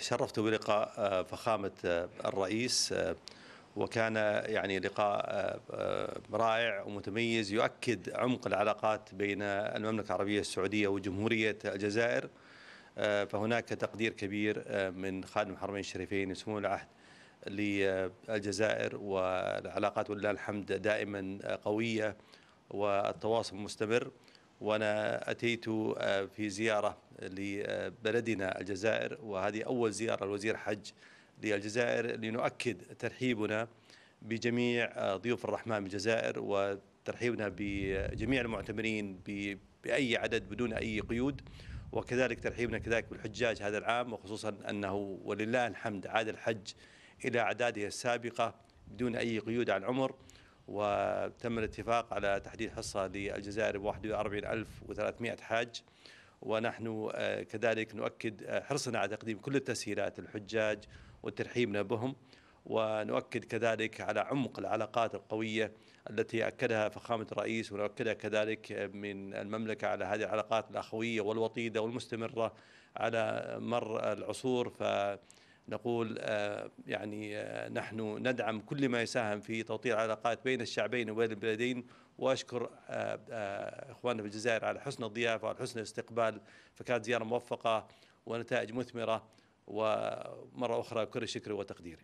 شرفت بلقاء آه، فخامة آه، الرئيس آه، وكان يعني لقاء رائع ومتميز يؤكد عمق العلاقات بين المملكة العربية السعودية وجمهورية الجزائر فهناك تقدير كبير من خادم الحرمين الشريفين سمو العهد للجزائر والعلاقات ولله الحمد دائما قوية والتواصل مستمر وأنا أتيت آه، في زيارة لبلدنا الجزائر وهذه أول زيارة لوزير حج للجزائر لنؤكد ترحيبنا بجميع آه، ضيوف الرحمن بالجزائر وترحيبنا بجميع المعتمرين بأي عدد بدون أي قيود وكذلك ترحيبنا كذلك بالحجاج هذا العام وخصوصا أنه ولله الحمد عاد الحج إلى أعداده السابقة بدون أي قيود على العمر وتم الاتفاق على تحديد حصة للجزائر ب 41300 حاج ونحن آه، كذلك نؤكد آه، حرصنا على تقديم كل التسهيلات للحجاج وترحيبنا بهم ونؤكد كذلك على عمق العلاقات القوية التي أكدها فخامة الرئيس ونؤكدها كذلك من المملكة على هذه العلاقات الأخوية والوطيدة والمستمرة على مر العصور ف نقول آه، يعني آه، نحن ندعم كل ما يساهم في توطير العلاقات بين الشعبين وبين البلدين واشكر آه، اخواننا في الجزائر على حسن الضيافه وعلى حسن الاستقبال فكانت زياره موفقه ونتائج مثمره ومره اخرى كل شكري وتقديري